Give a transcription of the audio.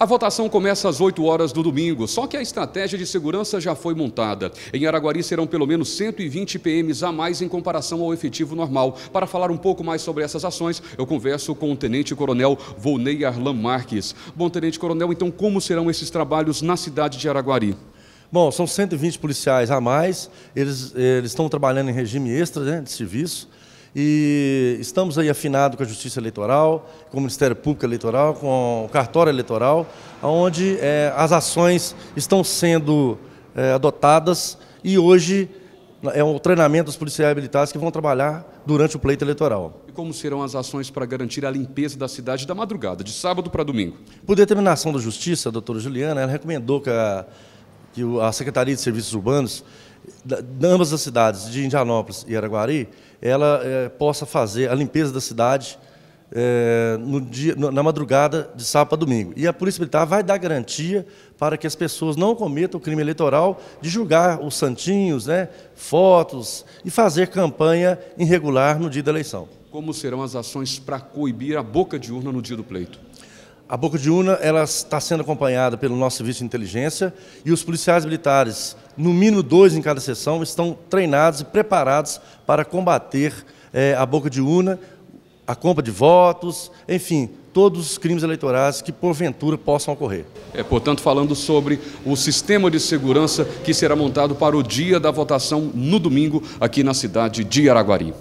A votação começa às 8 horas do domingo, só que a estratégia de segurança já foi montada. Em Araguari serão pelo menos 120 PMs a mais em comparação ao efetivo normal. Para falar um pouco mais sobre essas ações, eu converso com o Tenente Coronel Volney Arlan Marques. Bom, Tenente Coronel, então como serão esses trabalhos na cidade de Araguari? Bom, são 120 policiais a mais, eles, eh, eles estão trabalhando em regime extra né, de serviço. E estamos aí afinados com a Justiça Eleitoral, com o Ministério Público Eleitoral, com o Cartório Eleitoral, onde é, as ações estão sendo é, adotadas e hoje é o treinamento dos policiais habilitados que vão trabalhar durante o pleito eleitoral. E como serão as ações para garantir a limpeza da cidade da madrugada, de sábado para domingo? Por determinação da Justiça, a doutora Juliana, ela recomendou que a, que a Secretaria de Serviços Urbanos de ambas as cidades, de Indianópolis e Araguari, ela é, possa fazer a limpeza da cidade é, no dia, na madrugada de sábado para domingo. E a Polícia Militar vai dar garantia para que as pessoas não cometam o crime eleitoral de julgar os santinhos, né, fotos e fazer campanha irregular no dia da eleição. Como serão as ações para coibir a boca de urna no dia do pleito? A Boca de Una ela está sendo acompanhada pelo nosso serviço de inteligência e os policiais militares, no mínimo dois em cada sessão, estão treinados e preparados para combater é, a Boca de Una, a compra de votos, enfim, todos os crimes eleitorais que porventura possam ocorrer. É, portanto, falando sobre o sistema de segurança que será montado para o dia da votação no domingo aqui na cidade de Araguari.